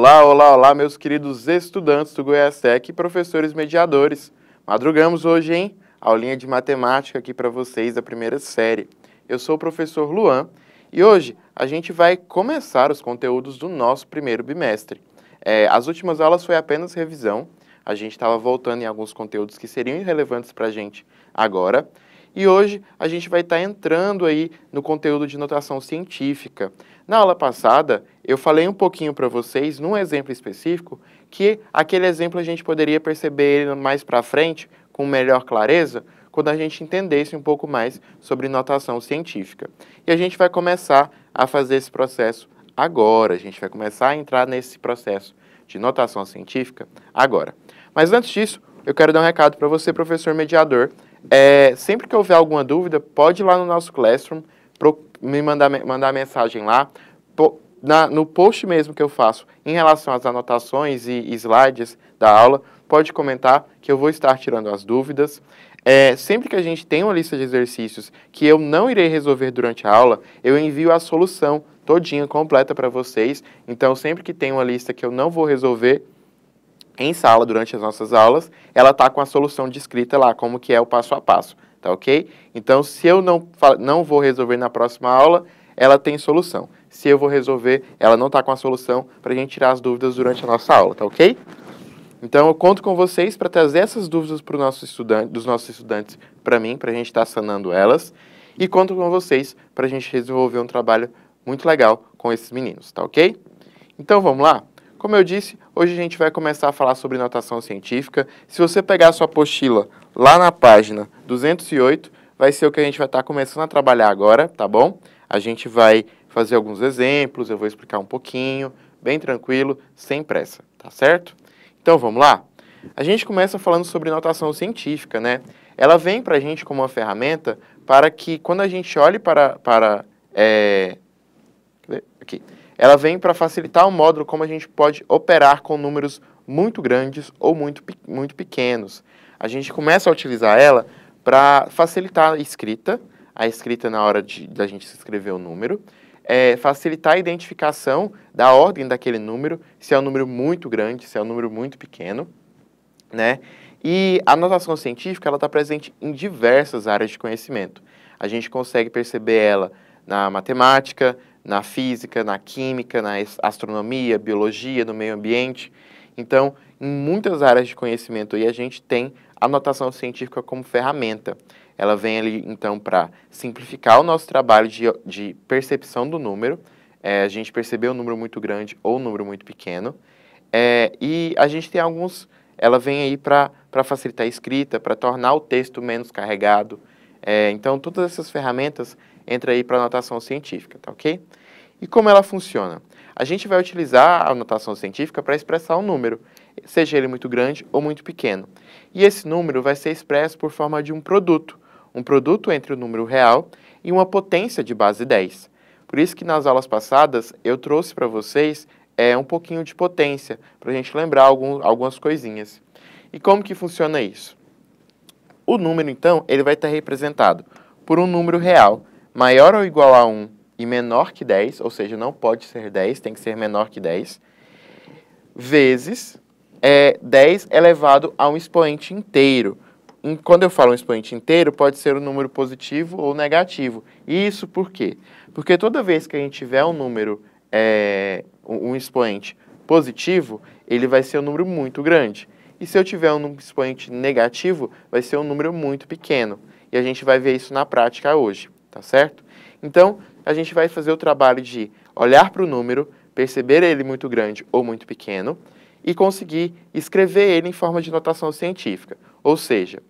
Olá, olá, olá, meus queridos estudantes do Goiás Tech e professores mediadores. Madrugamos hoje em aulinha de matemática aqui para vocês da primeira série. Eu sou o professor Luan e hoje a gente vai começar os conteúdos do nosso primeiro bimestre. É, as últimas aulas foi apenas revisão, a gente estava voltando em alguns conteúdos que seriam irrelevantes para a gente agora. E hoje a gente vai estar tá entrando aí no conteúdo de notação científica. Na aula passada, eu falei um pouquinho para vocês, num exemplo específico, que aquele exemplo a gente poderia perceber ele mais para frente, com melhor clareza, quando a gente entendesse um pouco mais sobre notação científica. E a gente vai começar a fazer esse processo agora, a gente vai começar a entrar nesse processo de notação científica agora. Mas antes disso, eu quero dar um recado para você, professor mediador. É, sempre que houver alguma dúvida, pode ir lá no nosso Classroom, pro, me mandar, mandar mensagem lá na, no post mesmo que eu faço em relação às anotações e slides da aula, pode comentar que eu vou estar tirando as dúvidas. É, sempre que a gente tem uma lista de exercícios que eu não irei resolver durante a aula, eu envio a solução todinha, completa para vocês. Então, sempre que tem uma lista que eu não vou resolver em sala durante as nossas aulas, ela está com a solução descrita lá, como que é o passo a passo, tá ok? Então, se eu não, não vou resolver na próxima aula, ela tem solução. Se eu vou resolver, ela não está com a solução para a gente tirar as dúvidas durante a nossa aula, tá ok? Então eu conto com vocês para trazer essas dúvidas para nosso estudante, dos nossos estudantes para mim, para a gente estar tá sanando elas. E conto com vocês para a gente desenvolver um trabalho muito legal com esses meninos, tá ok? Então vamos lá? Como eu disse, hoje a gente vai começar a falar sobre notação científica. Se você pegar a sua apostila lá na página 208, vai ser o que a gente vai estar tá começando a trabalhar agora, tá bom? A gente vai fazer alguns exemplos, eu vou explicar um pouquinho, bem tranquilo, sem pressa, tá certo? Então vamos lá? A gente começa falando sobre notação científica, né? Ela vem para a gente como uma ferramenta para que quando a gente olhe para. para é, aqui. Ela vem para facilitar o módulo como a gente pode operar com números muito grandes ou muito, muito pequenos. A gente começa a utilizar ela para facilitar a escrita, a escrita na hora de, da gente escrever o número, é, facilitar a identificação da ordem daquele número, se é um número muito grande, se é um número muito pequeno, né? E a notação científica ela está presente em diversas áreas de conhecimento. A gente consegue perceber ela na matemática, na física, na química, na astronomia, biologia, no meio ambiente. Então, em muitas áreas de conhecimento, a gente tem a notação científica como ferramenta. Ela vem ali, então, para simplificar o nosso trabalho de, de percepção do número, é, a gente percebeu um número muito grande ou um número muito pequeno, é, e a gente tem alguns, ela vem aí para facilitar a escrita, para tornar o texto menos carregado, é, então, todas essas ferramentas entram aí para a notação científica, tá ok? E como ela funciona? A gente vai utilizar a notação científica para expressar um número, seja ele muito grande ou muito pequeno. E esse número vai ser expresso por forma de um produto, um produto entre o número real e uma potência de base 10. Por isso que nas aulas passadas eu trouxe para vocês é, um pouquinho de potência, para a gente lembrar algum, algumas coisinhas. E como que funciona isso? O número, então, ele vai estar representado por um número real maior ou igual a 1 e menor que 10, ou seja, não pode ser 10, tem que ser menor que 10, vezes é, 10 elevado a um expoente inteiro, quando eu falo um expoente inteiro, pode ser um número positivo ou negativo. isso por quê? Porque toda vez que a gente tiver um número, é, um expoente positivo, ele vai ser um número muito grande. E se eu tiver um expoente negativo, vai ser um número muito pequeno. E a gente vai ver isso na prática hoje, tá certo? Então, a gente vai fazer o trabalho de olhar para o número, perceber ele muito grande ou muito pequeno e conseguir escrever ele em forma de notação científica. Ou seja,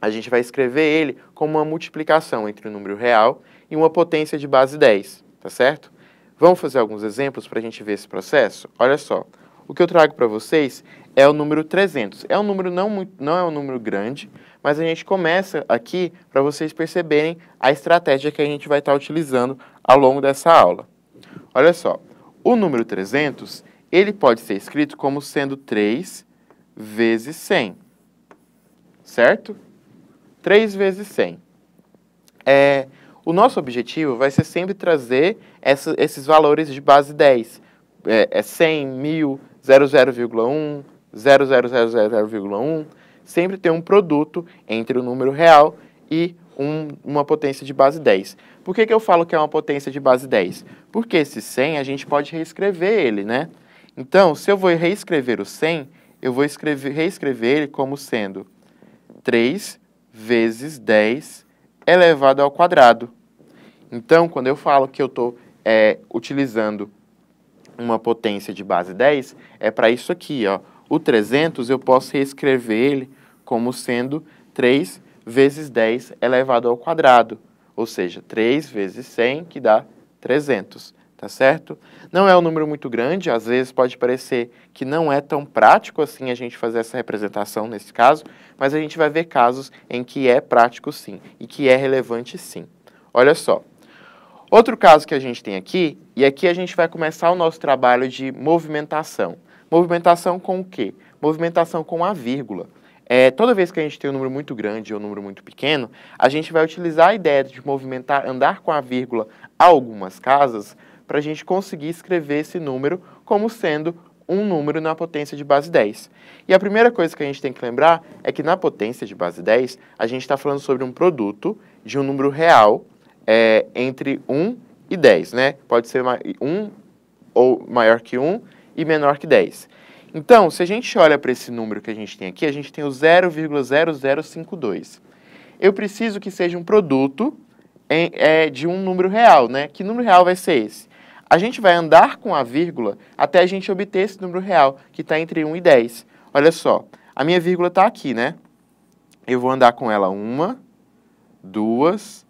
a gente vai escrever ele como uma multiplicação entre o número real e uma potência de base 10, tá certo? Vamos fazer alguns exemplos para a gente ver esse processo? Olha só, o que eu trago para vocês é o número 300. É um número não, muito, não é um número grande, mas a gente começa aqui para vocês perceberem a estratégia que a gente vai estar tá utilizando ao longo dessa aula. Olha só, o número 300, ele pode ser escrito como sendo 3 vezes 100, certo? 3 vezes 100. É, o nosso objetivo vai ser sempre trazer essa, esses valores de base 10. É, é 100, 1000, 00,1, 0,000,1. Sempre ter um produto entre o número real e um, uma potência de base 10. Por que, que eu falo que é uma potência de base 10? Porque esse 100 a gente pode reescrever ele, né? Então, se eu vou reescrever o 100, eu vou escrever, reescrever ele como sendo 3 vezes 10 elevado ao quadrado. Então, quando eu falo que eu estou é, utilizando uma potência de base 10, é para isso aqui. Ó. O 300 eu posso reescrever ele como sendo 3 vezes 10 elevado ao quadrado, ou seja, 3 vezes 100, que dá 300 tá certo? Não é um número muito grande, às vezes pode parecer que não é tão prático assim a gente fazer essa representação nesse caso, mas a gente vai ver casos em que é prático sim e que é relevante sim. Olha só. Outro caso que a gente tem aqui, e aqui a gente vai começar o nosso trabalho de movimentação. Movimentação com o quê? Movimentação com a vírgula. É, toda vez que a gente tem um número muito grande ou um número muito pequeno, a gente vai utilizar a ideia de movimentar, andar com a vírgula algumas casas para a gente conseguir escrever esse número como sendo um número na potência de base 10. E a primeira coisa que a gente tem que lembrar é que na potência de base 10, a gente está falando sobre um produto de um número real é, entre 1 e 10, né? Pode ser 1 ou maior que 1 e menor que 10. Então, se a gente olha para esse número que a gente tem aqui, a gente tem o 0,0052. Eu preciso que seja um produto em, é, de um número real, né? Que número real vai ser esse? A gente vai andar com a vírgula até a gente obter esse número real, que está entre 1 e 10. Olha só, a minha vírgula está aqui, né? Eu vou andar com ela uma, duas,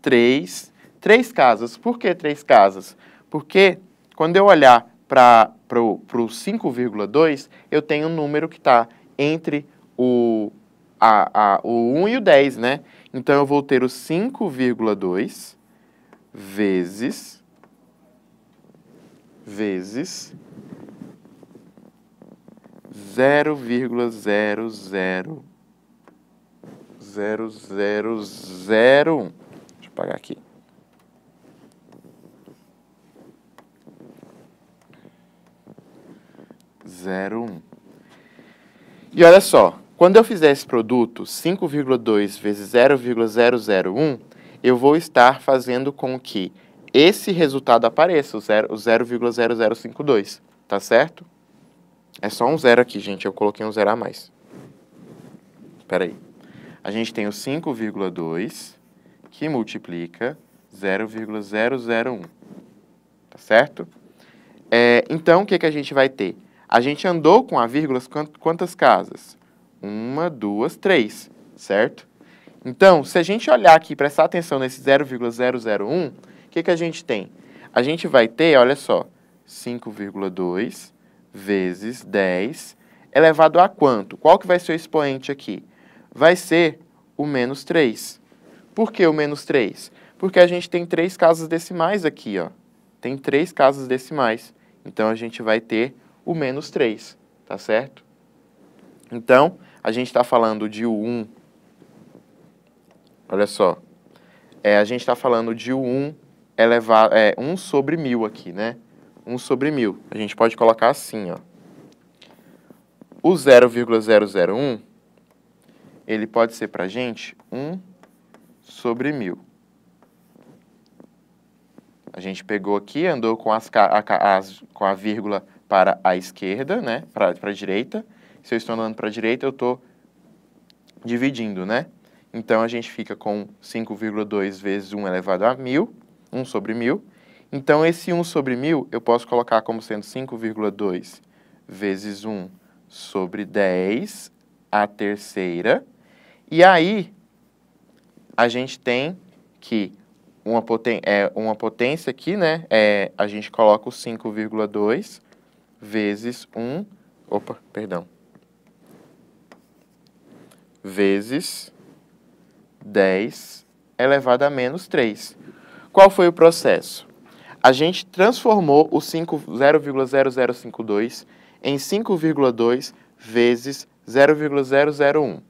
três, três casas. Por que três casas? Porque quando eu olhar para o 5,2, eu tenho um número que está entre o, a, a, o 1 e o 10, né? Então, eu vou ter o 5,2 vezes vezes 0,00001. Deixa eu apagar aqui. Zero um. E olha só, quando eu fizer esse produto 5,2 vezes 0,001, eu vou estar fazendo com que esse resultado apareça, o 0,0052, tá certo? É só um zero aqui, gente, eu coloquei um zero a mais. Espera aí. A gente tem o 5,2 que multiplica 0,001, tá certo? É, então, o que, que a gente vai ter? A gente andou com a vírgula quantas casas? Uma, duas, três, certo? Então, se a gente olhar aqui, prestar atenção nesse 0,001, que, que a gente tem? A gente vai ter, olha só, 5,2 vezes 10 elevado a quanto? Qual que vai ser o expoente aqui? Vai ser o menos 3. Por que o menos 3? Porque a gente tem três casas decimais aqui, ó. Tem três casas decimais. Então, a gente vai ter o menos 3, tá certo? Então, a gente está falando de 1, olha só, é, a gente está falando de 1 elevado, é 1 é, sobre 1.000 aqui, né? 1 sobre 1.000. A gente pode colocar assim, ó. O 0,001, ele pode ser para a gente 1 sobre 1.000. A gente pegou aqui, andou com, as, a, as, com a vírgula para a esquerda, né? Para a direita. Se eu estou andando para a direita, eu estou dividindo, né? Então, a gente fica com 5,2 vezes 1 elevado a 1.000 1 sobre 1.000. Então, esse 1 sobre 1.000 eu posso colocar como sendo 5,2 vezes 1 sobre 10, a terceira. E aí, a gente tem que uma, poten é, uma potência aqui, né? É, a gente coloca o 5,2 vezes 1. Opa, perdão. Vezes 10 elevado a menos 3. Qual foi o processo? A gente transformou o 0,0052 em 5,2 vezes 0,001.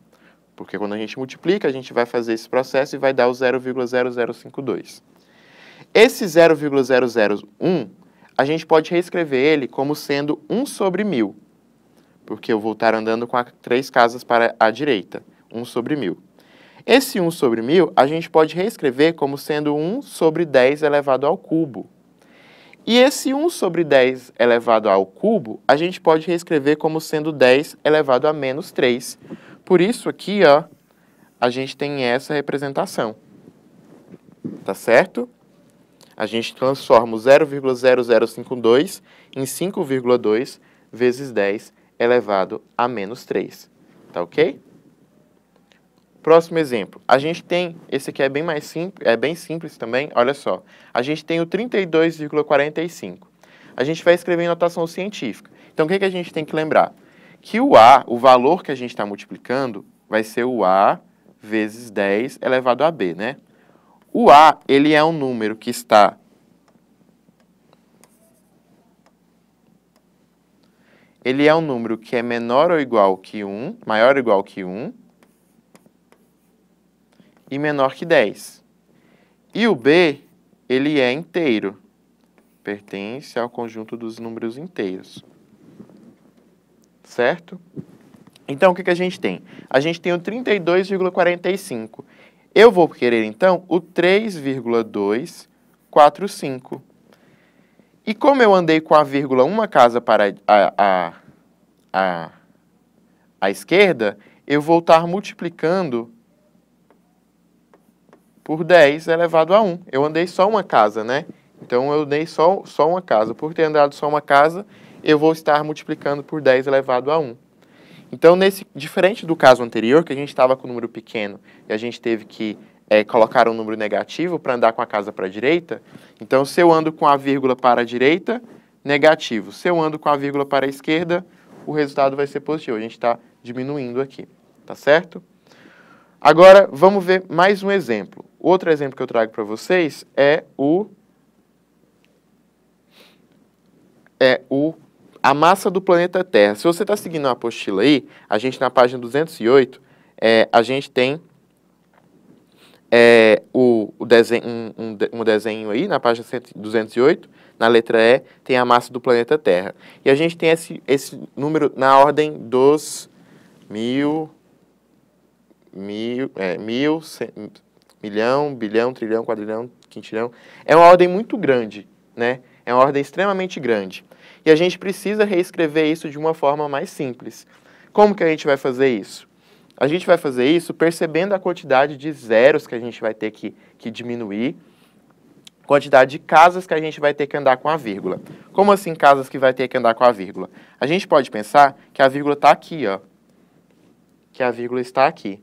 Porque quando a gente multiplica, a gente vai fazer esse processo e vai dar o 0,0052. Esse 0,001, a gente pode reescrever ele como sendo 1 sobre 1.000, porque eu vou estar andando com três casas para a direita, 1 sobre 1.000. Esse 1 sobre 1000 a gente pode reescrever como sendo 1 sobre 10 elevado ao cubo. E esse 1 sobre 10 elevado ao cubo a gente pode reescrever como sendo 10 elevado a menos 3. Por isso aqui, ó, a gente tem essa representação. Tá certo? A gente transforma o 0,0052 em 5,2 vezes 10 elevado a menos 3. Tá ok? Próximo exemplo. A gente tem, esse aqui é bem mais simples, é bem simples também, olha só. A gente tem o 32,45. A gente vai escrever em notação científica. Então, o que, que a gente tem que lembrar? Que o A, o valor que a gente está multiplicando, vai ser o A vezes 10 elevado a B, né? O A, ele é um número que está ele é um número que é menor ou igual que 1, maior ou igual que 1, e menor que 10. E o B, ele é inteiro. Pertence ao conjunto dos números inteiros. Certo? Então, o que, que a gente tem? A gente tem o 32,45. Eu vou querer, então, o 3,245. E como eu andei com a vírgula uma casa para a, a, a, a esquerda, eu vou estar multiplicando por 10 elevado a 1. Eu andei só uma casa, né? Então eu andei só, só uma casa. Por ter andado só uma casa, eu vou estar multiplicando por 10 elevado a 1. Então, nesse, diferente do caso anterior, que a gente estava com um número pequeno e a gente teve que é, colocar um número negativo para andar com a casa para a direita, então se eu ando com a vírgula para a direita, negativo. Se eu ando com a vírgula para a esquerda, o resultado vai ser positivo. A gente está diminuindo aqui, tá certo? Agora, vamos ver mais um exemplo. Outro exemplo que eu trago para vocês é o é o a massa do planeta Terra. Se você está seguindo a apostila aí, a gente na página 208, é, a gente tem é, o, o desenho, um, um, um, desenho aí na página 208, na letra E, tem a massa do planeta Terra. E a gente tem esse, esse número na ordem dos mil mil, é, mil cem, milhão, bilhão, trilhão, quadrilhão, quintilhão. É uma ordem muito grande, né? É uma ordem extremamente grande. E a gente precisa reescrever isso de uma forma mais simples. Como que a gente vai fazer isso? A gente vai fazer isso percebendo a quantidade de zeros que a gente vai ter que, que diminuir, quantidade de casas que a gente vai ter que andar com a vírgula. Como assim casas que vai ter que andar com a vírgula? A gente pode pensar que a vírgula está aqui, ó. Que a vírgula está aqui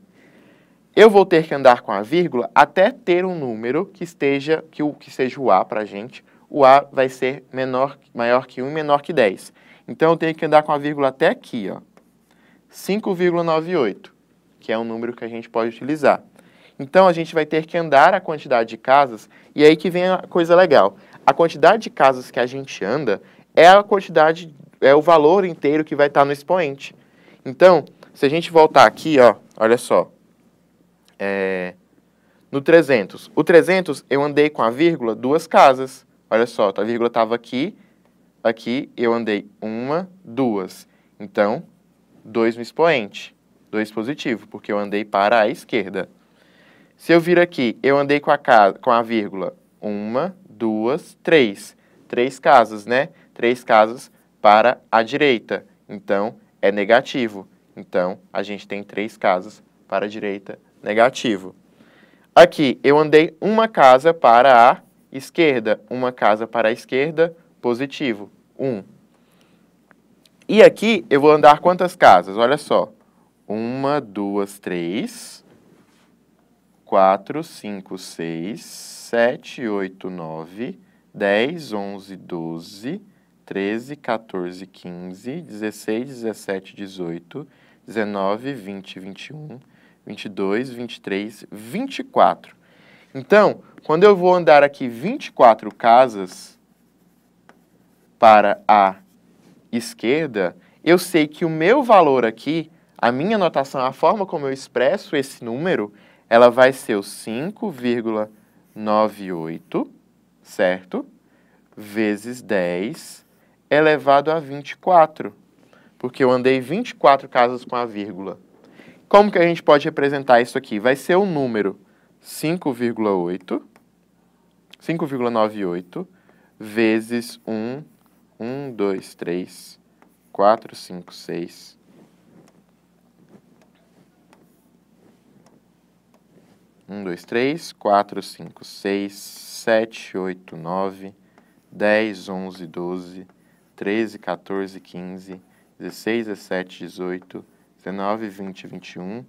eu vou ter que andar com a vírgula até ter um número que esteja que o que seja o a para a gente. O a vai ser menor, maior que 1 menor que 10. Então eu tenho que andar com a vírgula até aqui, ó. 5,98, que é um número que a gente pode utilizar. Então a gente vai ter que andar a quantidade de casas e aí que vem a coisa legal. A quantidade de casas que a gente anda é a quantidade é o valor inteiro que vai estar no expoente. Então, se a gente voltar aqui, ó, olha só, é, no 300. O 300 eu andei com a vírgula duas casas. Olha só, a vírgula estava aqui, aqui eu andei uma, duas. Então, dois no expoente, dois positivo, porque eu andei para a esquerda. Se eu vir aqui, eu andei com a, casa, com a vírgula uma, duas, três. Três casas, né? Três casas para a direita. Então, é negativo. Então, a gente tem três casas para a direita negativo. Aqui, eu andei uma casa para a esquerda, uma casa para a esquerda, positivo, 1. Um. E aqui, eu vou andar quantas casas? Olha só. Uma, duas, três, quatro, cinco, seis, sete, oito, nove, dez, onze, doze, 13, 14, 15, 16, 17, 18, 19, 20, 21, 22, 23, 24. Então, quando eu vou andar aqui 24 casas para a esquerda, eu sei que o meu valor aqui, a minha notação, a forma como eu expresso esse número, ela vai ser o 5,98, certo? Vezes 10 elevado a 24, porque eu andei 24 casas com a vírgula. Como que a gente pode representar isso aqui? Vai ser o número 5,8, 5,98 vezes 1, 1, 2, 3, 4, 5, 6, um, dois, três, quatro, cinco, seis, sete, oito, nove, dez, onze, doze, treze, 14, quinze, dezesseis, dezessete, dezoito 19, 20, 21,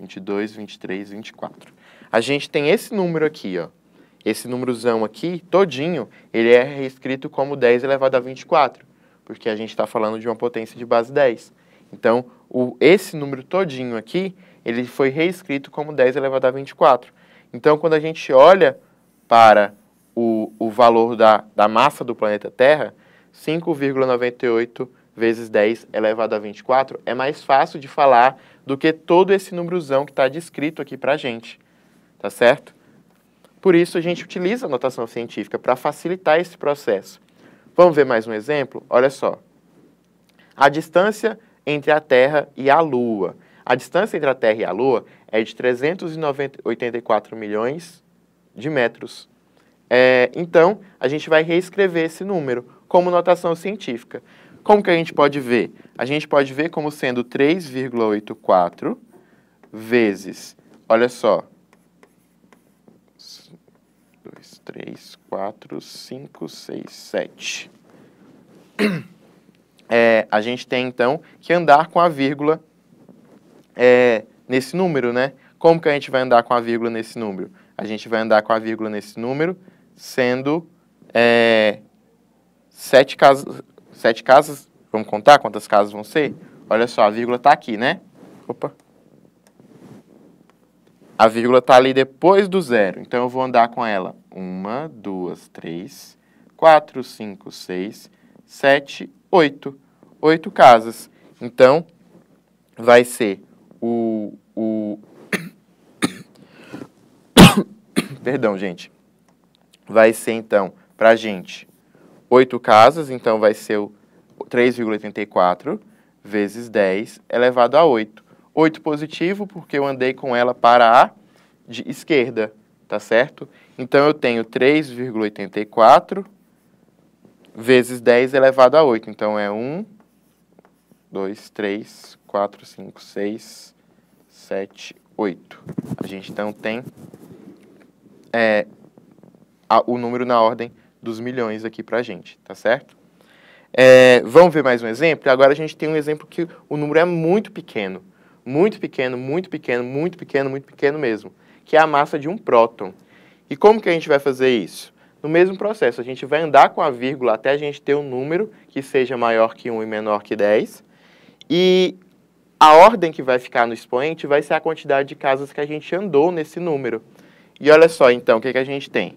22, 23, 24. A gente tem esse número aqui, ó. Esse númerozão aqui, todinho, ele é reescrito como 10 elevado a 24, porque a gente está falando de uma potência de base 10. Então, o, esse número todinho aqui, ele foi reescrito como 10 elevado a 24. Então, quando a gente olha para o, o valor da, da massa do planeta Terra, 5,98 vezes 10 elevado a 24, é mais fácil de falar do que todo esse númerozão que está descrito aqui para a gente, tá certo? Por isso, a gente utiliza a notação científica para facilitar esse processo. Vamos ver mais um exemplo? Olha só. A distância entre a Terra e a Lua. A distância entre a Terra e a Lua é de 384 milhões de metros. É, então, a gente vai reescrever esse número como notação científica. Como que a gente pode ver? A gente pode ver como sendo 3,84 vezes, olha só, 2, 3, 4, 5, 6, 7. É, a gente tem, então, que andar com a vírgula é, nesse número, né? Como que a gente vai andar com a vírgula nesse número? A gente vai andar com a vírgula nesse número, sendo é, sete casas sete casas, vamos contar quantas casas vão ser? Olha só, a vírgula está aqui, né? Opa. A vírgula está ali depois do zero, então eu vou andar com ela. Uma, duas, três, quatro, cinco, seis, sete, oito. Oito casas. Então, vai ser o... o Perdão, gente. Vai ser, então, para gente, 8 casas, então vai ser 3,84 vezes 10 elevado a 8. 8 positivo, porque eu andei com ela para a esquerda, tá certo? Então eu tenho 3,84 vezes 10 elevado a 8. Então é 1, 2, 3, 4, 5, 6, 7, 8. A gente então tem é, a, o número na ordem dos milhões aqui para a gente, tá certo? É, vamos ver mais um exemplo? Agora a gente tem um exemplo que o número é muito pequeno, muito pequeno, muito pequeno, muito pequeno, muito pequeno mesmo, que é a massa de um próton. E como que a gente vai fazer isso? No mesmo processo, a gente vai andar com a vírgula até a gente ter um número que seja maior que 1 e menor que 10, e a ordem que vai ficar no expoente vai ser a quantidade de casas que a gente andou nesse número. E olha só, então, o que, que a gente tem?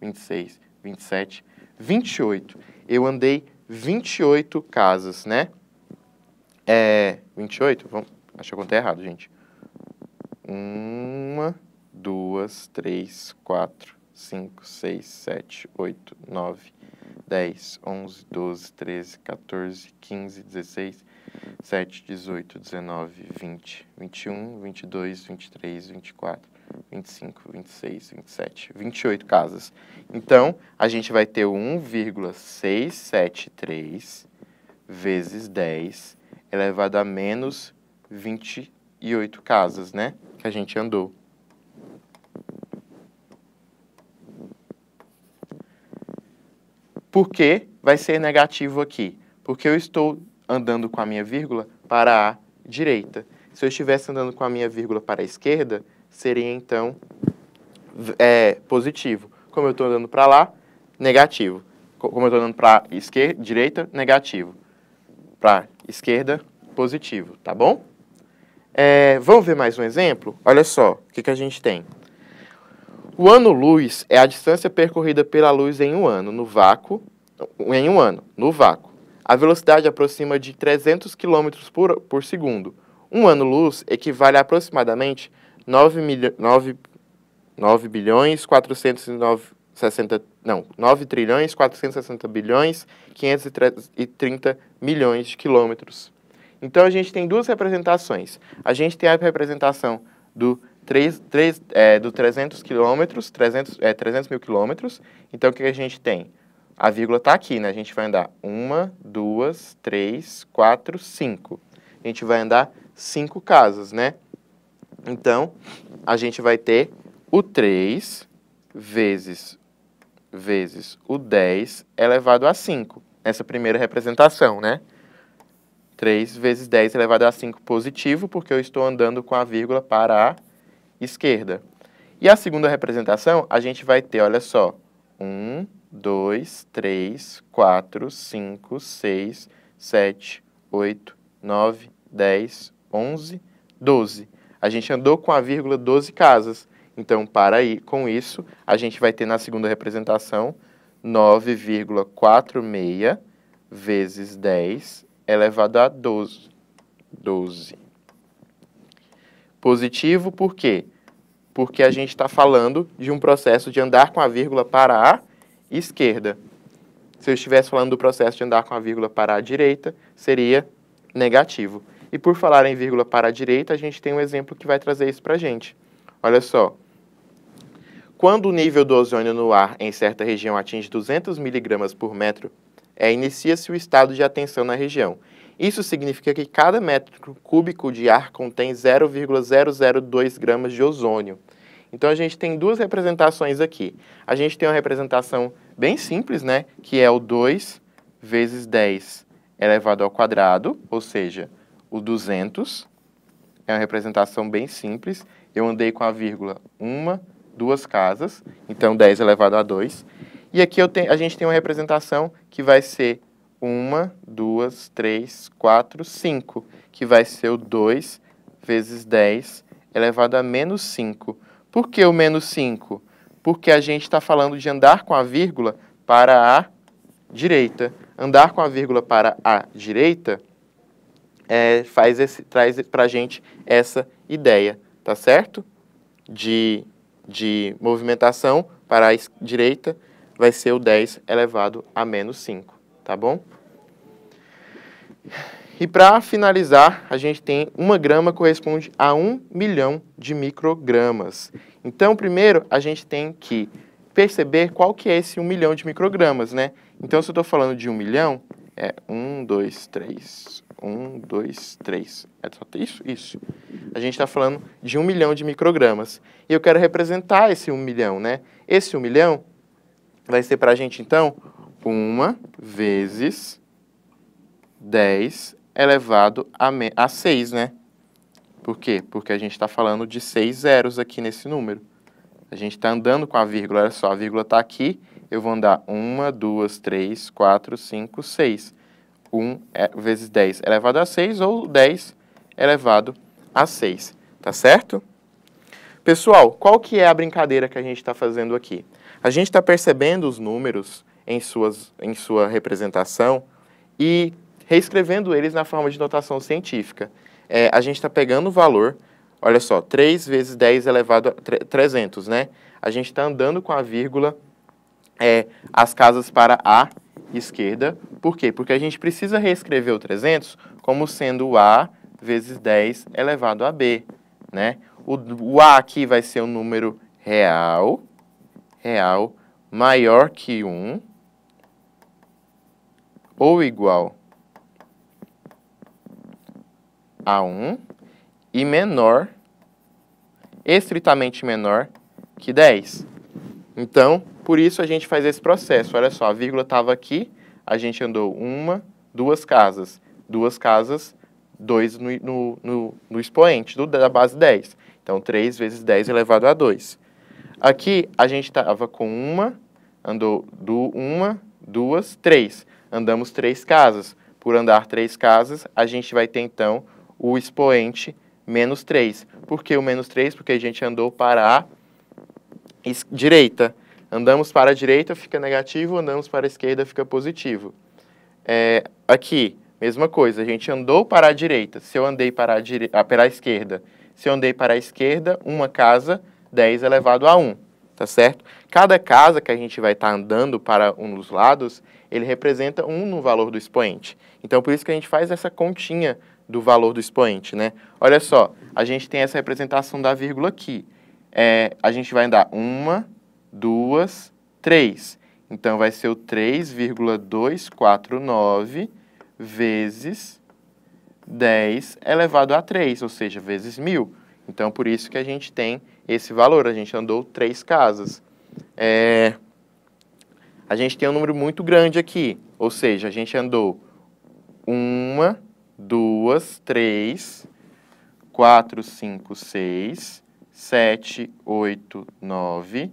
26, 27, 28. Eu andei 28 casas, né? É, 28? Vamos, acho que eu contei é errado, gente. Uma, duas, três, quatro, cinco, seis, sete, oito, nove, dez, onze, doze, treze, 14, quinze, dezesseis, sete, dezoito, dezenove, vinte, vinte e um, vinte e dois, vinte e três, vinte e quatro. 25, 26, 27, 28 casas. Então, a gente vai ter 1,673 vezes 10 elevado a menos 28 casas, né? Que a gente andou. Por que vai ser negativo aqui? Porque eu estou andando com a minha vírgula para a direita. Se eu estivesse andando com a minha vírgula para a esquerda, seria então é, positivo. Como eu estou andando para lá, negativo. Como eu estou andando para esquerda, direita, negativo. Para esquerda, positivo, tá bom? É, vamos ver mais um exemplo? Olha só, o que, que a gente tem. O ano-luz é a distância percorrida pela luz em um ano, no vácuo, em um ano, no vácuo. A velocidade aproxima de 300 km por, por segundo. Um ano-luz equivale a aproximadamente 9, 9, 9 bilhões 460 não, 9 trilhões 460 bilhões 530 milhões de quilômetros. Então a gente tem duas representações. A gente tem a representação do 3, 3, é, do 300 quilômetros, 300, é, 300 mil quilômetros. Então o que a gente tem? A vírgula está aqui, né? A gente vai andar uma, duas, três, quatro, cinco. A gente vai andar cinco casas, né? Então, a gente vai ter o 3 vezes, vezes o 10 elevado a 5, nessa primeira representação, né? 3 vezes 10 elevado a 5 positivo, porque eu estou andando com a vírgula para a esquerda. E a segunda representação, a gente vai ter, olha só, 1, 2, 3, 4, 5, 6, 7, 8, 9, 10, 11, 12 a gente andou com a vírgula 12 casas. Então, para aí, com isso, a gente vai ter na segunda representação 9,46 vezes 10 elevado a 12. 12. Positivo por quê? Porque a gente está falando de um processo de andar com a vírgula para a esquerda. Se eu estivesse falando do processo de andar com a vírgula para a direita, seria negativo. E por falar em vírgula para a direita, a gente tem um exemplo que vai trazer isso para a gente. Olha só. Quando o nível do ozônio no ar em certa região atinge 200 miligramas por metro, é, inicia-se o estado de atenção na região. Isso significa que cada metro cúbico de ar contém 0,002 gramas de ozônio. Então a gente tem duas representações aqui. A gente tem uma representação bem simples, né, que é o 2 vezes 10 elevado ao quadrado, ou seja, o 200. É uma representação bem simples. Eu andei com a vírgula uma, duas casas, então 10 elevado a 2. E aqui te, a gente tem uma representação que vai ser 1, 2, 3, 4, 5, que vai ser o 2 vezes 10 elevado a menos 5. Por que o menos 5? Porque a gente está falando de andar com a vírgula para a direita. Andar com a vírgula para a direita é, faz esse, traz para a gente essa ideia, tá certo? De, de movimentação para a direita vai ser o 10 elevado a menos 5, tá bom? E para finalizar, a gente tem uma grama corresponde a um milhão de microgramas. Então, primeiro, a gente tem que perceber qual que é esse um milhão de microgramas, né? Então, se eu estou falando de um milhão, é um, dois, três, um, dois, três. É só isso? Isso. A gente está falando de um milhão de microgramas. E eu quero representar esse um milhão, né? Esse um milhão vai ser para a gente, então, uma vezes 10 elevado a, a 6, né? Por quê? Porque a gente está falando de seis zeros aqui nesse número. A gente está andando com a vírgula, olha só, a vírgula está aqui, eu vou andar uma, duas, três, quatro, cinco, seis. 1 é vezes 10 é elevado a 6 ou 10 é elevado a 6, tá certo? Pessoal, qual que é a brincadeira que a gente está fazendo aqui? A gente está percebendo os números em, suas, em sua representação e reescrevendo eles na forma de notação científica. É, a gente está pegando o valor, olha só, 3 vezes 10 elevado a 300, né? A gente está andando com a vírgula é, as casas para A esquerda. Por quê? Porque a gente precisa reescrever o 300 como sendo o A vezes 10 elevado a B, né? O, o A aqui vai ser o um número real, real maior que 1 ou igual a 1 e menor, estritamente menor que 10. Então, por isso a gente faz esse processo. Olha só, a vírgula estava aqui, a gente andou uma, duas casas, duas casas, dois no, no, no, no expoente do, da base 10. Então, 3 vezes 10 elevado a 2. Aqui a gente estava com uma, andou do uma, duas, três. Andamos três casas. Por andar três casas, a gente vai ter então o expoente menos 3. Por que o menos 3? Porque a gente andou para a direita. Andamos para a direita, fica negativo, andamos para a esquerda, fica positivo. É, aqui, mesma coisa, a gente andou para a direita. Se eu andei para a, dire... ah, para a esquerda, se eu andei para a esquerda, uma casa, 10 elevado a 1, tá certo? Cada casa que a gente vai estar tá andando para um dos lados, ele representa 1 no valor do expoente. Então, por isso que a gente faz essa continha do valor do expoente, né? Olha só, a gente tem essa representação da vírgula aqui. É, a gente vai andar uma, duas, três. Então, vai ser o 3,249 vezes 10 elevado a 3, ou seja, vezes 1.000. Então, por isso que a gente tem esse valor. A gente andou três casas. É... A gente tem um número muito grande aqui, ou seja, a gente andou uma, duas, três, quatro, cinco, seis, sete, oito, nove,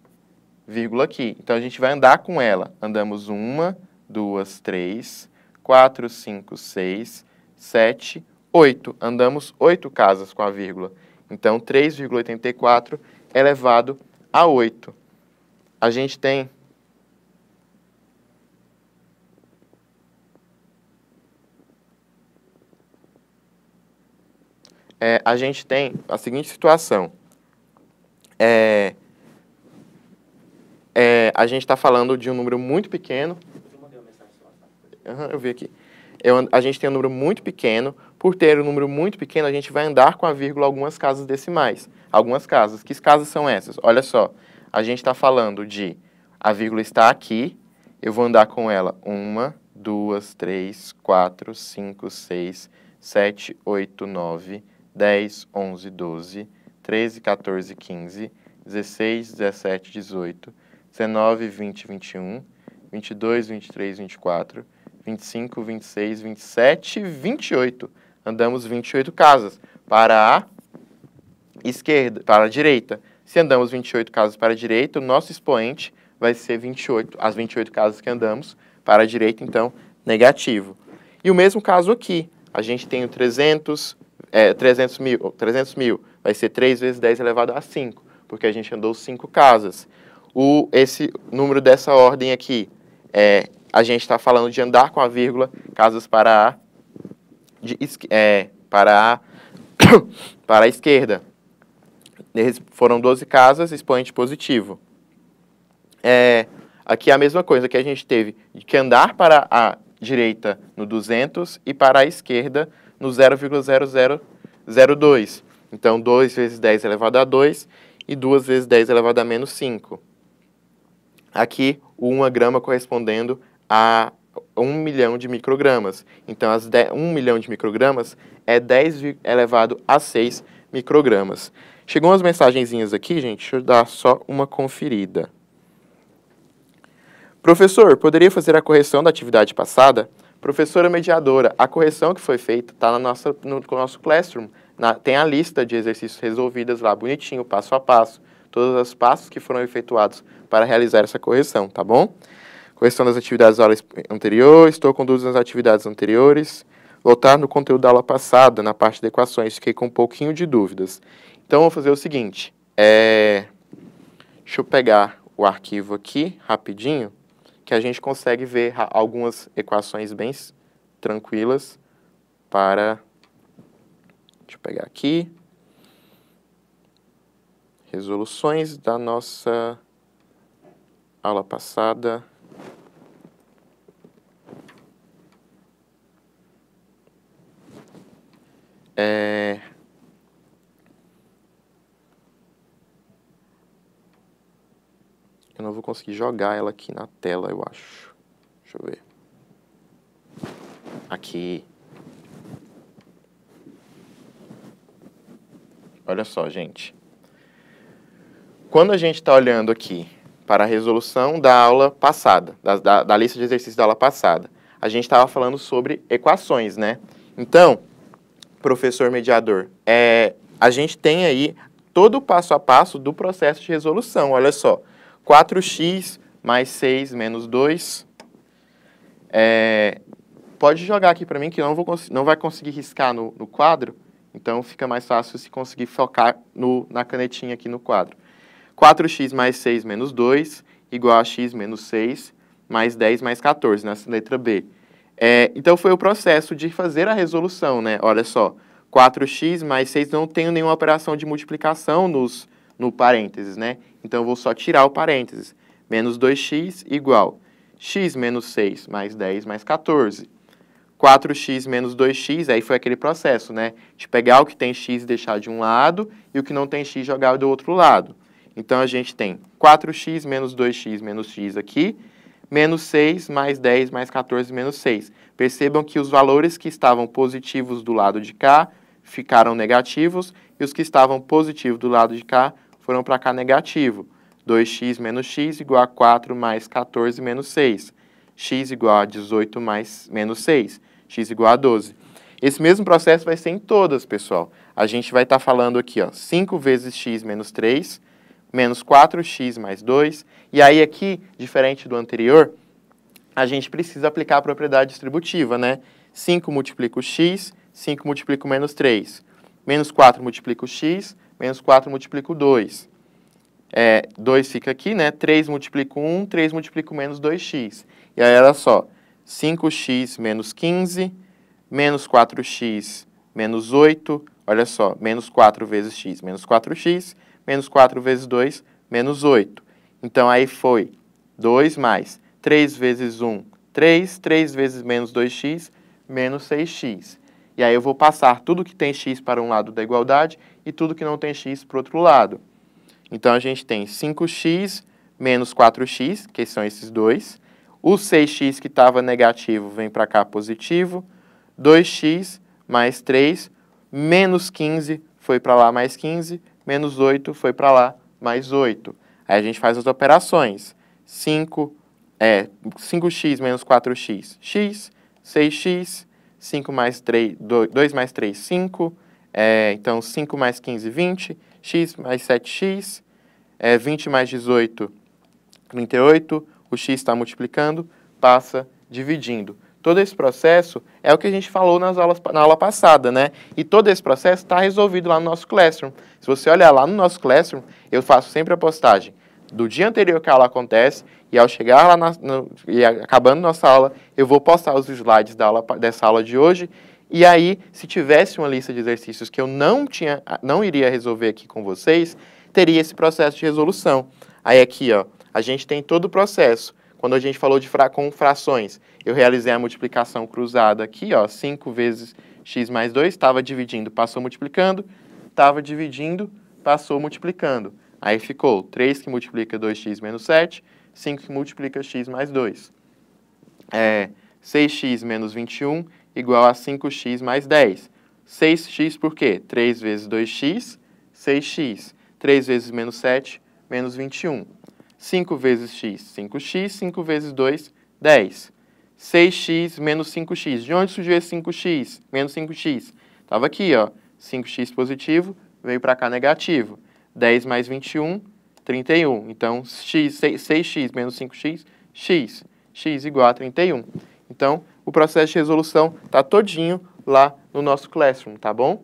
vírgula aqui. Então, a gente vai andar com ela. Andamos uma, duas, três, quatro, cinco, seis, sete, oito. Andamos oito casas com a vírgula. Então, 3,84 elevado a 8. A gente tem É, a gente tem a seguinte situação. É, a gente está falando de um número muito pequeno. Uhum, eu vi aqui. Eu, a gente tem um número muito pequeno. Por ter um número muito pequeno, a gente vai andar com a vírgula algumas casas decimais. Algumas casas. Que casas são essas? Olha só. A gente está falando de a vírgula está aqui. Eu vou andar com ela. Uma, duas, três, quatro, cinco, seis, sete, oito, nove, dez, onze, doze, treze, 14, quinze, dezesseis, dezessete, dezoito. 19, 20, 21, 22, 23, 24, 25, 26, 27, 28. Andamos 28 casas para a esquerda, para a direita. Se andamos 28 casas para a direita, o nosso expoente vai ser 28, as 28 casas que andamos para a direita, então negativo. E o mesmo caso aqui. A gente tem o 300, é, 300 mil, 300 mil vai ser 3 vezes 10 elevado a 5, porque a gente andou 5 casas o, esse número dessa ordem aqui. É, a gente está falando de andar com a vírgula, casas para a, de, é, para a, para a esquerda. Eles foram 12 casas, expoente positivo. É, aqui é a mesma coisa que a gente teve que andar para a direita no 200 e para a esquerda no 0,0002. Então, 2 vezes 10 elevado a 2 e 2 vezes 10 elevado a menos 5 aqui uma grama correspondendo a 1 milhão de microgramas. Então, as 1 milhão de microgramas é 10 é elevado a 6 microgramas. Chegou umas mensagenzinhas aqui, gente, deixa eu dar só uma conferida. Professor, poderia fazer a correção da atividade passada? Professora mediadora, a correção que foi feita está no nosso Classroom. Na, tem a lista de exercícios resolvidas lá, bonitinho, passo a passo todos os passos que foram efetuados para realizar essa correção, tá bom? Correção das atividades da aula anterior, estou conduzindo as atividades anteriores, lotar no conteúdo da aula passada, na parte de equações, fiquei com um pouquinho de dúvidas. Então, vou fazer o seguinte, é... deixa eu pegar o arquivo aqui, rapidinho, que a gente consegue ver algumas equações bem tranquilas para... Deixa eu pegar aqui resoluções da nossa aula passada. É... Eu não vou conseguir jogar ela aqui na tela, eu acho. Deixa eu ver. Aqui. Olha só, gente. Quando a gente está olhando aqui para a resolução da aula passada, da, da, da lista de exercícios da aula passada, a gente estava falando sobre equações, né? Então, professor mediador, é, a gente tem aí todo o passo a passo do processo de resolução. Olha só, 4x mais 6 menos 2. É, pode jogar aqui para mim que não, vou, não vai conseguir riscar no, no, quadro, então fica mais fácil se conseguir focar no, na canetinha aqui no quadro. 4x mais 6 menos 2 igual a x menos 6 mais 10 mais 14, nessa né, letra B. É, então, foi o processo de fazer a resolução, né? Olha só, 4x mais 6, não tenho nenhuma operação de multiplicação nos, no parênteses, né? Então, eu vou só tirar o parênteses. Menos 2x igual x menos 6 mais 10 mais 14. 4x menos 2x, aí foi aquele processo, né? De pegar o que tem x e deixar de um lado e o que não tem x jogar do outro lado. Então a gente tem 4x menos 2x menos x aqui, menos 6 mais 10 mais 14 menos 6. Percebam que os valores que estavam positivos do lado de cá ficaram negativos e os que estavam positivos do lado de cá foram para cá negativo. 2x menos x igual a 4 mais 14 menos 6. x igual a 18 mais menos 6. x igual a 12. Esse mesmo processo vai ser em todas, pessoal. A gente vai estar tá falando aqui, ó, 5 vezes x menos 3 menos 4x mais 2. E aí aqui, diferente do anterior, a gente precisa aplicar a propriedade distributiva, né? 5 multiplica o x, 5 multiplica o menos 3. Menos 4 multiplica o x, menos 4 multiplica o 2. É, 2 fica aqui, né? 3 multiplica 1, 3 multiplica menos 2x. E aí, olha só, 5x menos 15, menos 4x menos 8, olha só, menos 4 vezes x, menos 4x, menos 4 vezes 2, menos 8. Então, aí foi 2 mais 3 vezes 1, 3. 3 vezes menos 2x, menos 6x. E aí eu vou passar tudo que tem x para um lado da igualdade e tudo que não tem x para o outro lado. Então, a gente tem 5x menos 4x, que são esses dois. O 6x que estava negativo vem para cá positivo. 2x mais 3, menos 15 foi para lá mais 15 menos 8 foi para lá, mais 8. Aí a gente faz as operações. 5, é, 5x menos 4x, x. 6x. 5 mais 3, 2 mais 3, 5. É, então, 5 mais 15, 20. x mais 7x. É, 20 mais 18, 38. O x está multiplicando, passa dividindo. Todo esse processo é o que a gente falou nas aulas, na aula passada, né? E todo esse processo está resolvido lá no nosso Classroom. Se você olhar lá no nosso Classroom, eu faço sempre a postagem do dia anterior que a aula acontece e ao chegar lá na, no, e acabando nossa aula, eu vou postar os slides da aula, dessa aula de hoje. E aí, se tivesse uma lista de exercícios que eu não tinha, ah, não iria resolver aqui com vocês, teria esse processo de resolução. Aí aqui, ó, a gente tem todo o processo quando a gente falou de fra com frações, eu realizei a multiplicação cruzada aqui, ó, 5 vezes x mais 2, estava dividindo, passou multiplicando, estava dividindo, passou multiplicando. Aí ficou 3 que multiplica 2x menos 7, 5 que multiplica x mais 2. É, 6x menos 21 igual a 5x mais 10. 6x por quê? 3 vezes 2x, 6x. 3 vezes menos 7, menos 21. 5 vezes x, 5x. 5 vezes 2, 10. 6x menos 5x. De onde surgiu esse 5x? Menos 5x. Estava aqui, ó. 5x positivo, veio para cá negativo. 10 mais 21, 31. Então, x, 6, 6x menos 5x, x. x igual a 31. Então, o processo de resolução está todinho lá no nosso Classroom, tá bom?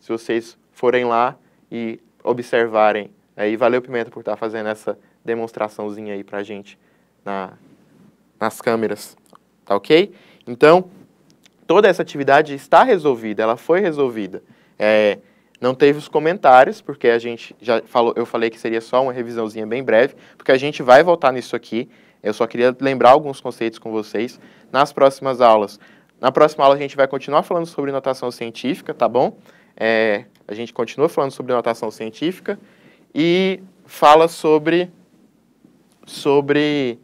Se vocês forem lá e observarem é, e valeu, Pimenta, por estar tá fazendo essa demonstraçãozinha aí pra gente na, nas câmeras, tá ok? Então, toda essa atividade está resolvida, ela foi resolvida. É, não teve os comentários, porque a gente já falou, eu falei que seria só uma revisãozinha bem breve, porque a gente vai voltar nisso aqui. Eu só queria lembrar alguns conceitos com vocês nas próximas aulas. Na próxima aula a gente vai continuar falando sobre notação científica, tá bom? É, a gente continua falando sobre notação científica e fala sobre sobre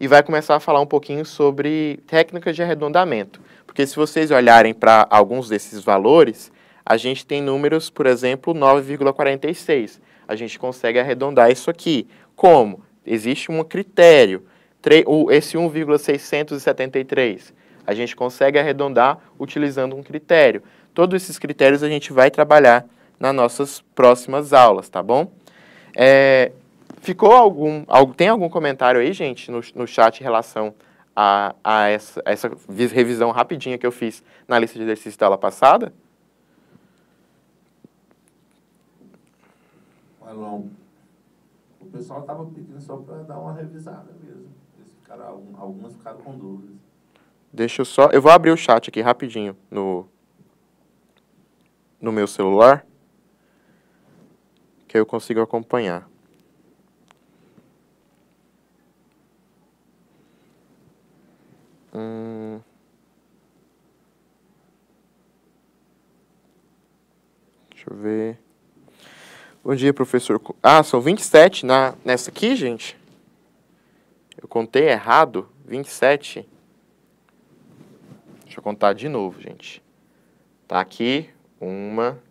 e vai começar a falar um pouquinho sobre técnicas de arredondamento, porque se vocês olharem para alguns desses valores, a gente tem números, por exemplo, 9,46. A gente consegue arredondar isso aqui. Como? Existe um critério. Esse 1,673, a gente consegue arredondar utilizando um critério. Todos esses critérios a gente vai trabalhar nas nossas próximas aulas, tá bom? É, ficou algum, algum, tem algum comentário aí, gente, no, no chat em relação a, a essa, a essa revisão rapidinha que eu fiz na lista de exercícios da aula passada? Marlon, o pessoal estava pedindo só para dar uma revisada mesmo. Ficaram, algumas ficaram com dúvidas. Deixa eu só. Eu vou abrir o chat aqui rapidinho no, no meu celular que eu consigo acompanhar. Hum... Deixa eu ver. Bom dia, professor. Ah, são 27 na, nessa aqui, gente? Eu contei errado. 27. Deixa eu contar de novo, gente. Tá aqui. Uma,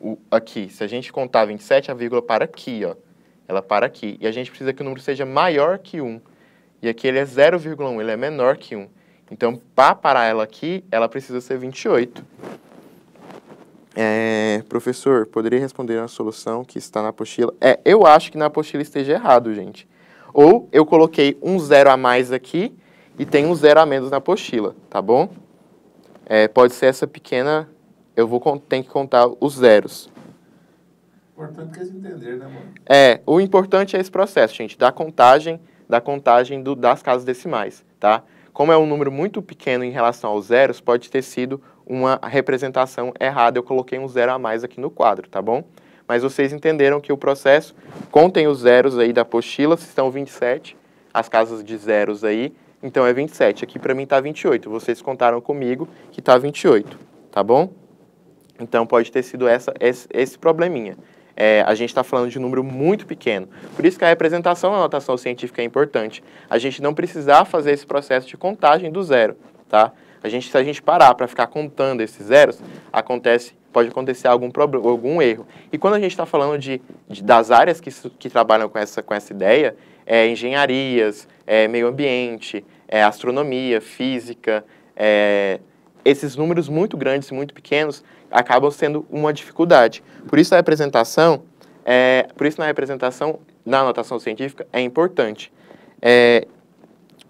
o, aqui, se a gente contar 27, a vírgula para aqui, ó. Ela para aqui. E a gente precisa que o número seja maior que 1. E aqui ele é 0,1, ele é menor que 1. Então, para parar ela aqui, ela precisa ser 28. É, professor, poderia responder a solução que está na apostila? É, eu acho que na apostila esteja errado, gente. Ou eu coloquei um zero a mais aqui e tem um zero a menos na apostila, tá bom? É, pode ser essa pequena eu vou ter que contar os zeros. Importante que eles entenderem, né, mano? É, o importante é esse processo, gente, da contagem, da contagem do, das casas decimais, tá? Como é um número muito pequeno em relação aos zeros, pode ter sido uma representação errada. Eu coloquei um zero a mais aqui no quadro, tá bom? Mas vocês entenderam que o processo, contem os zeros aí da apostila, se estão 27, as casas de zeros aí, então é 27. Aqui para mim tá 28. Vocês contaram comigo que tá 28, tá bom? Então pode ter sido essa, esse, esse probleminha. É, a gente está falando de um número muito pequeno. Por isso que a representação da notação científica é importante. A gente não precisar fazer esse processo de contagem do zero, tá? A gente, se a gente parar para ficar contando esses zeros, acontece, pode acontecer algum, problema, algum erro. E quando a gente está falando de, de, das áreas que, que trabalham com essa, com essa ideia, é, engenharias, é, meio ambiente, é, astronomia, física, é, esses números muito grandes e muito pequenos acabam sendo uma dificuldade. Por isso a representação, é, por isso na representação, na anotação científica, é importante. É,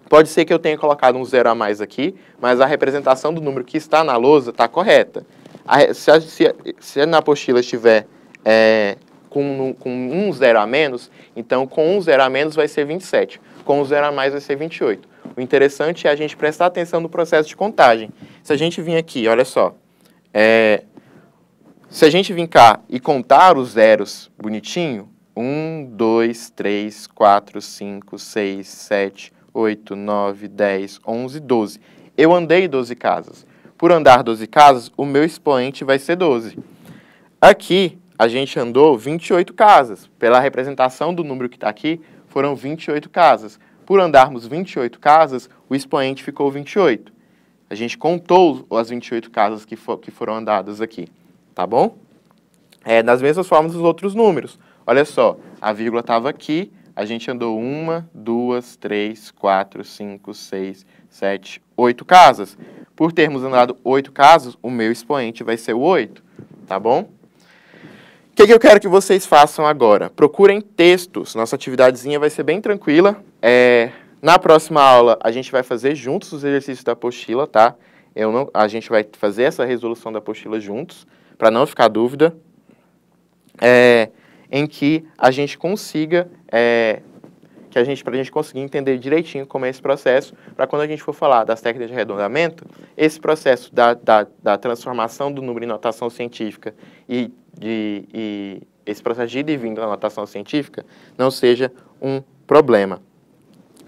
pode ser que eu tenha colocado um zero a mais aqui, mas a representação do número que está na lousa está correta. A, se, a, se, se, na apostila estiver é, com, com, um zero a menos, então com um zero a menos vai ser 27, com um zero a mais vai ser 28. O interessante é a gente prestar atenção no processo de contagem. Se a gente vir aqui, olha só, é, se a gente vir cá e contar os zeros bonitinho, 1, 2, 3, 4, 5, 6, 7, 8, 9, 10, 11, 12. Eu andei 12 casas. Por andar 12 casas, o meu expoente vai ser 12. Aqui, a gente andou 28 casas. Pela representação do número que está aqui, foram 28 casas. Por andarmos 28 casas, o expoente ficou 28. A gente contou as 28 casas que, for, que foram andadas aqui, tá bom? É, das mesmas formas os outros números. Olha só, a vírgula estava aqui, a gente andou uma, duas, três, quatro, cinco, seis, sete, oito casas. Por termos andado oito casas, o meu expoente vai ser o oito, tá bom? O que, que eu quero que vocês façam agora? Procurem textos. Nossa atividadezinha vai ser bem tranquila. É, na próxima aula, a gente vai fazer juntos os exercícios da apostila, tá? Eu não, a gente vai fazer essa resolução da apostila juntos, para não ficar dúvida, é, em que a gente consiga, é, que a gente, para a gente conseguir entender direitinho como é esse processo, para quando a gente for falar das técnicas de arredondamento, esse processo da, da, da transformação do número em notação científica e, de, e esse processo de ida e vinda da notação científica não seja um problema.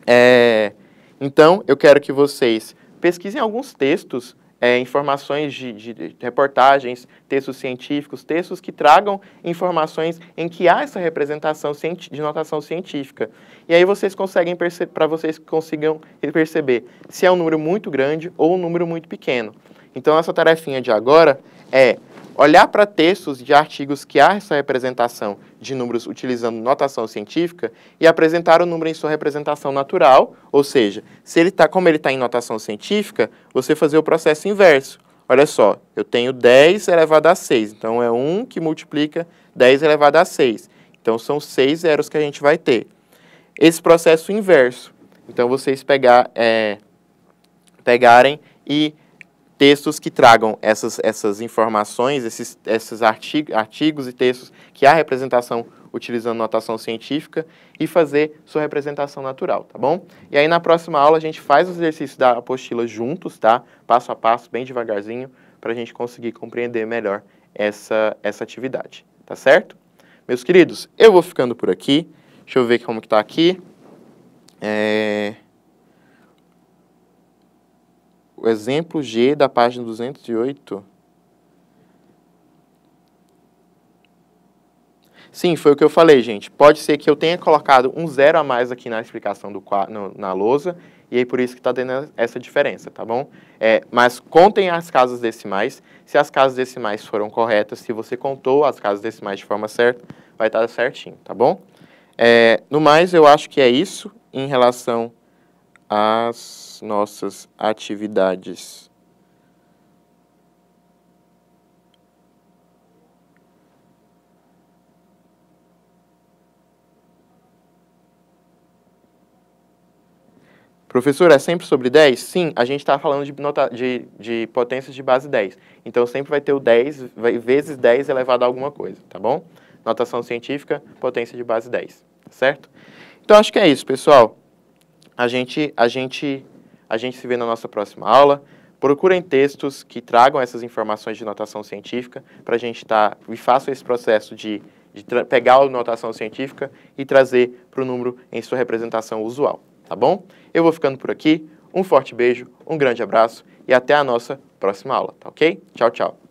É, então, eu quero que vocês pesquisem alguns textos, é, informações de, de, reportagens, textos científicos, textos que tragam informações em que há essa representação de notação científica. E aí vocês conseguem para vocês consigam perceber se é um número muito grande ou um número muito pequeno. Então, nossa tarefinha de agora é olhar para textos de artigos que há essa representação de números utilizando notação científica e apresentar o número em sua representação natural, ou seja, se ele tá, como ele está em notação científica, você fazer o processo inverso. Olha só, eu tenho 10 elevado a 6, então é 1 que multiplica 10 elevado a 6. Então são 6 zeros que a gente vai ter. Esse processo inverso, então vocês pegar, é, pegarem e textos que tragam essas, essas informações, esses, esses artigos artigos e textos que há representação utilizando notação científica e fazer sua representação natural, tá bom? E aí na próxima aula a gente faz os exercícios da apostila juntos, tá? Passo a passo, bem devagarzinho, para a gente conseguir compreender melhor essa, essa atividade, tá certo? Meus queridos, eu vou ficando por aqui. Deixa eu ver como que tá aqui. É o exemplo G da página 208. Sim, foi o que eu falei, gente. Pode ser que eu tenha colocado um zero a mais aqui na explicação do na lousa, e aí por isso que está tendo essa diferença, tá bom? É, mas contem as casas decimais. Se as casas decimais foram corretas, se você contou as casas decimais de forma certa, vai estar tá certinho, tá bom? É, no mais, eu acho que é isso em relação as nossas atividades. Professor, é sempre sobre 10? Sim, a gente está falando de, de, de potências de base 10. Então, sempre vai ter o 10 vai, vezes 10 elevado a alguma coisa, tá bom? Notação científica, potência de base 10, certo? Então, acho que é isso, pessoal. A gente, a gente, a gente se vê na nossa próxima aula. Procurem textos que tragam essas informações de notação científica para a gente estar tá, e façam esse processo de, de pegar a notação científica e trazer para o número em sua representação usual, tá bom? Eu vou ficando por aqui. Um forte beijo, um grande abraço e até a nossa próxima aula, tá ok? Tchau, tchau.